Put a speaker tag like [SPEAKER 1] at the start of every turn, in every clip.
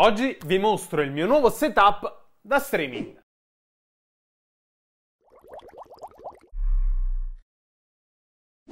[SPEAKER 1] Oggi vi mostro il mio nuovo setup da streaming.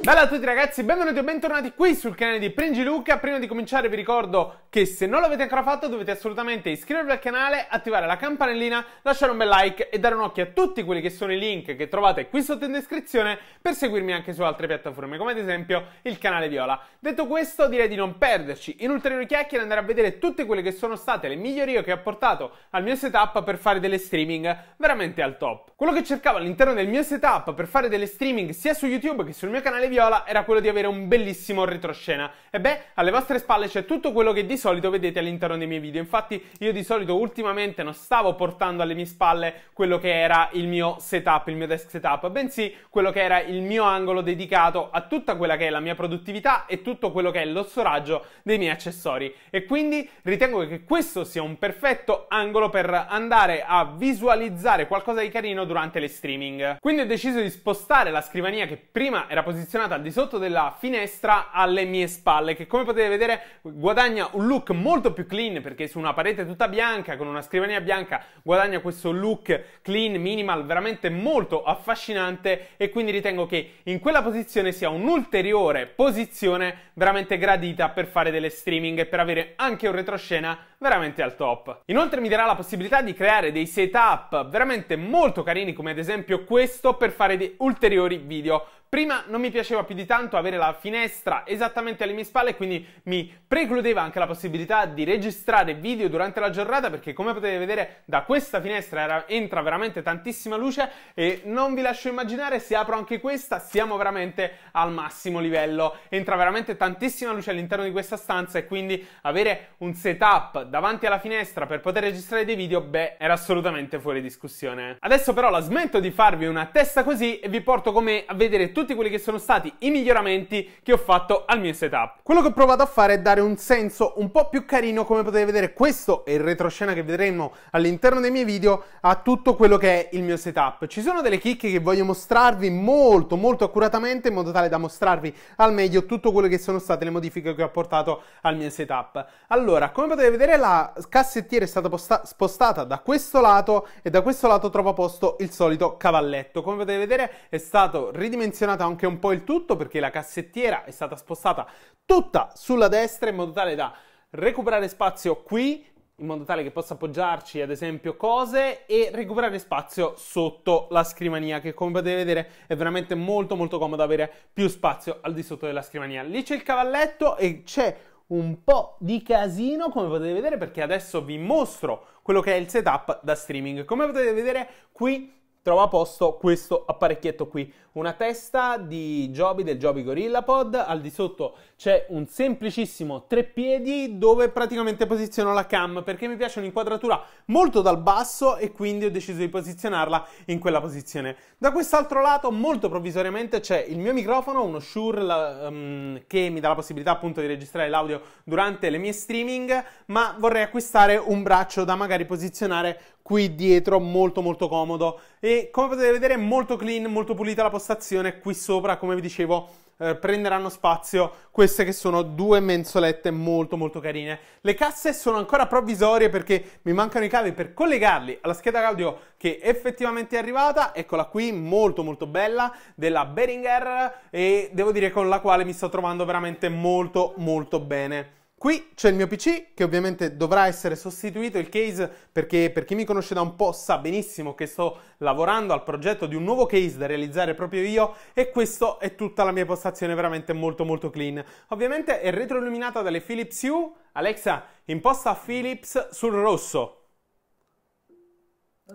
[SPEAKER 1] Bella a tutti ragazzi, benvenuti o bentornati qui sul canale di Pringi Luca. Prima di cominciare vi ricordo che se non l'avete ancora fatto dovete assolutamente iscrivervi al canale, attivare la campanellina, lasciare un bel like e dare un occhio a tutti quelli che sono i link che trovate qui sotto in descrizione per seguirmi anche su altre piattaforme come ad esempio il canale Viola. Detto questo direi di non perderci in ulteriori chiacchiere e andare a vedere tutte quelle che sono state le migliorie che ho portato al mio setup per fare delle streaming veramente al top. Quello che cercavo all'interno del mio setup per fare delle streaming sia su YouTube che sul mio canale Viola Viola era quello di avere un bellissimo retroscena. E beh, alle vostre spalle c'è tutto quello che di solito vedete all'interno dei miei video. Infatti, io di solito ultimamente non stavo portando alle mie spalle quello che era il mio setup, il mio desk setup, bensì quello che era il mio angolo dedicato a tutta quella che è la mia produttività e tutto quello che è lo storaggio dei miei accessori. E quindi ritengo che questo sia un perfetto angolo per andare a visualizzare qualcosa di carino durante le streaming. Quindi ho deciso di spostare la scrivania che prima era posizionata posizionata al di sotto della finestra alle mie spalle, che come potete vedere guadagna un look molto più clean perché su una parete tutta bianca, con una scrivania bianca, guadagna questo look clean, minimal, veramente molto affascinante e quindi ritengo che in quella posizione sia un'ulteriore posizione veramente gradita per fare delle streaming e per avere anche un retroscena veramente al top. Inoltre mi darà la possibilità di creare dei setup veramente molto carini come ad esempio questo per fare ulteriori video. Prima non mi piace piaceva più di tanto avere la finestra esattamente alle mie spalle, quindi mi precludeva anche la possibilità di registrare video durante la giornata, perché come potete vedere da questa finestra era, entra veramente tantissima luce e non vi lascio immaginare se apro anche questa siamo veramente al massimo livello. Entra veramente tantissima luce all'interno di questa stanza e quindi avere un setup davanti alla finestra per poter registrare dei video, beh, era assolutamente fuori discussione. Adesso però la smetto di farvi una testa così e vi porto con a vedere tutti quelli che sono stati stati i miglioramenti che ho fatto al mio setup. Quello che ho provato a fare è dare un senso un po' più carino, come potete vedere questo è il retroscena che vedremo all'interno dei miei video, a tutto quello che è il mio setup. Ci sono delle chicche che voglio mostrarvi molto molto accuratamente in modo tale da mostrarvi al meglio tutto quello che sono state le modifiche che ho apportato al mio setup. Allora, come potete vedere la cassettiera è stata spostata da questo lato e da questo lato trova posto il solito cavalletto. Come potete vedere è stato ridimensionato anche un po' il tutto perché la cassettiera è stata spostata tutta sulla destra in modo tale da recuperare spazio qui in modo tale che possa appoggiarci ad esempio cose e recuperare spazio sotto la scrivania che come potete vedere è veramente molto molto comodo avere più spazio al di sotto della scrivania lì c'è il cavalletto e c'è un po' di casino come potete vedere perché adesso vi mostro quello che è il setup da streaming come potete vedere qui trova a posto questo apparecchietto qui, una testa di Joby del Joby Gorilla Pod, al di sotto c'è un semplicissimo tre piedi dove praticamente posiziono la cam perché mi piace un'inquadratura molto dal basso e quindi ho deciso di posizionarla in quella posizione. Da quest'altro lato molto provvisoriamente c'è il mio microfono, uno Shure la, um, che mi dà la possibilità appunto di registrare l'audio durante le mie streaming, ma vorrei acquistare un braccio da magari posizionare qui dietro, molto molto comodo e come potete vedere molto clean, molto pulita la postazione, qui sopra come vi dicevo eh, prenderanno spazio queste che sono due mensolette molto molto carine. Le casse sono ancora provvisorie perché mi mancano i cavi per collegarli alla scheda audio che effettivamente è arrivata, eccola qui, molto molto bella, della Behringer e devo dire con la quale mi sto trovando veramente molto molto bene. Qui c'è il mio PC che ovviamente dovrà essere sostituito il case perché per chi mi conosce da un po' sa benissimo che sto lavorando al progetto di un nuovo case da realizzare proprio io e questa è tutta la mia postazione veramente molto molto clean. Ovviamente è retroilluminata dalle Philips Hue. Alexa, imposta Philips sul rosso.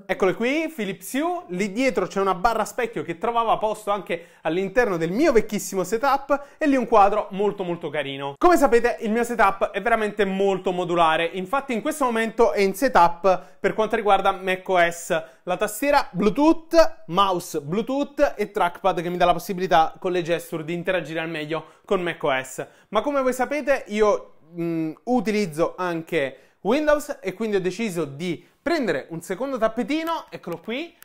[SPEAKER 1] Eccolo qui, Philips Hue, lì dietro c'è una barra specchio che trovava posto anche all'interno del mio vecchissimo setup e lì un quadro molto molto carino. Come sapete il mio setup è veramente molto modulare, infatti in questo momento è in setup per quanto riguarda macOS, la tastiera Bluetooth, mouse Bluetooth e trackpad che mi dà la possibilità con le gesture di interagire al meglio con macOS. Ma come voi sapete io mh, mm, utilizzo anche Windows e quindi ho deciso di prendere un secondo tappetino, eccolo qui,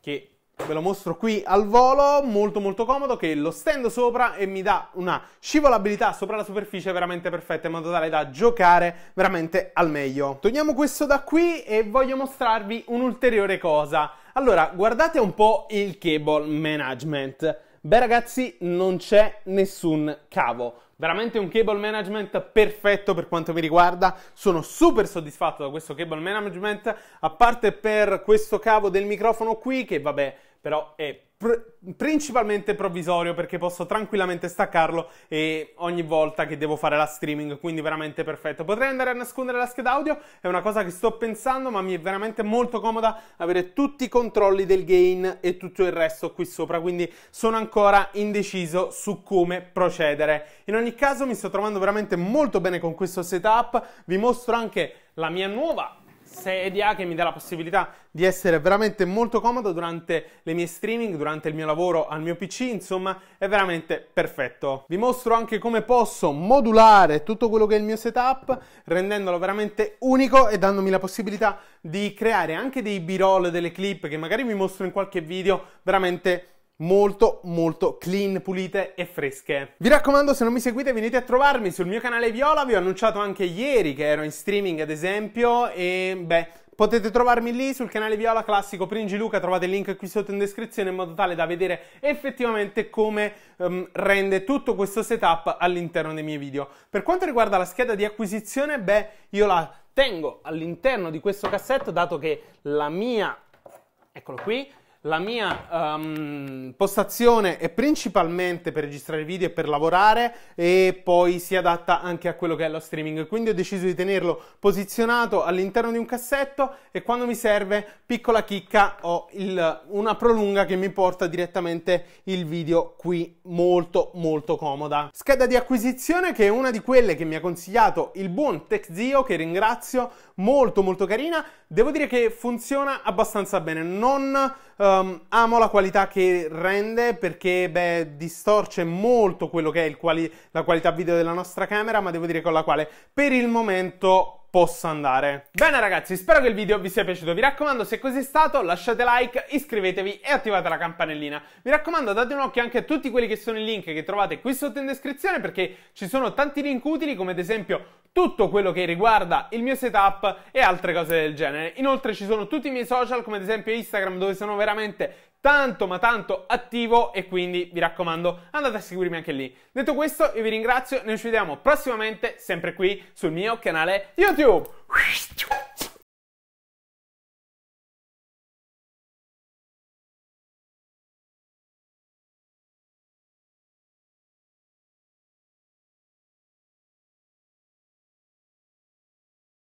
[SPEAKER 1] che ve lo mostro qui al volo, molto molto comodo, che lo stendo sopra e mi dà una scivolabilità sopra la superficie veramente perfetta, in modo tale da giocare veramente al meglio. Togliamo questo da qui e voglio mostrarvi un'ulteriore cosa. Allora, guardate un po' il cable management. Beh ragazzi, non c'è nessun cavo veramente un cable management perfetto per quanto mi riguarda, sono super soddisfatto da questo cable management, a parte per questo cavo del microfono qui che vabbè però è pr- principalmente provvisorio perché posso tranquillamente staccarlo e ogni volta che devo fare la streaming, quindi veramente perfetto. Potrei andare a nascondere la scheda audio, è una cosa che sto pensando, ma mi è veramente molto comoda avere tutti i controlli del gain e tutto il resto qui sopra, quindi sono ancora indeciso su come procedere. In ogni caso mi sto trovando veramente molto bene con questo setup, vi mostro anche la mia nuova sedia che mi dà la possibilità di essere veramente molto comodo durante le mie streaming, durante il mio lavoro al mio PC, insomma è veramente perfetto. Vi mostro anche come posso modulare tutto quello che è il mio setup rendendolo veramente unico e dandomi la possibilità di creare anche dei b-roll, delle clip che magari vi mostro in qualche video veramente molto molto clean, pulite e fresche. Vi raccomando se non mi seguite venite a trovarmi sul mio canale Viola, vi ho annunciato anche ieri che ero in streaming ad esempio e beh Potete trovarmi lì sul canale Viola Classico Pringi Luca, trovate il link qui sotto in descrizione in modo tale da vedere effettivamente come um, rende tutto questo setup all'interno dei miei video. Per quanto riguarda la scheda di acquisizione, beh, io la tengo all'interno di questo cassetto dato che la mia, eccolo qui, la mia um, postazione è principalmente per registrare video e per lavorare e poi si adatta anche a quello che è lo streaming, quindi ho deciso di tenerlo posizionato all'interno di un cassetto e quando mi serve, piccola chicca, ho il, una prolunga che mi porta direttamente il video qui, molto molto comoda. Scheda di acquisizione che è una di quelle che mi ha consigliato il buon TechZio, che ringrazio, molto molto carina, devo dire che funziona abbastanza bene, non Um, amo la qualità che rende perché beh, distorce molto quello che è quali- la qualità video della nostra camera, ma devo dire con la quale per il momento posso andare. Bene ragazzi, spero che il video vi sia piaciuto. Vi raccomando, se così è stato, lasciate like, iscrivetevi e attivate la campanellina. Mi raccomando, date un occhio anche a tutti quelli che sono i link che trovate qui sotto in descrizione perché ci sono tanti link utili, come ad esempio tutto quello che riguarda il mio setup e altre cose del genere. Inoltre ci sono tutti i miei social come ad esempio Instagram dove sono veramente tanto ma tanto attivo e quindi vi raccomando andate a seguirmi anche lì. Detto questo io vi ringrazio, noi ci vediamo prossimamente sempre qui sul mio canale YouTube.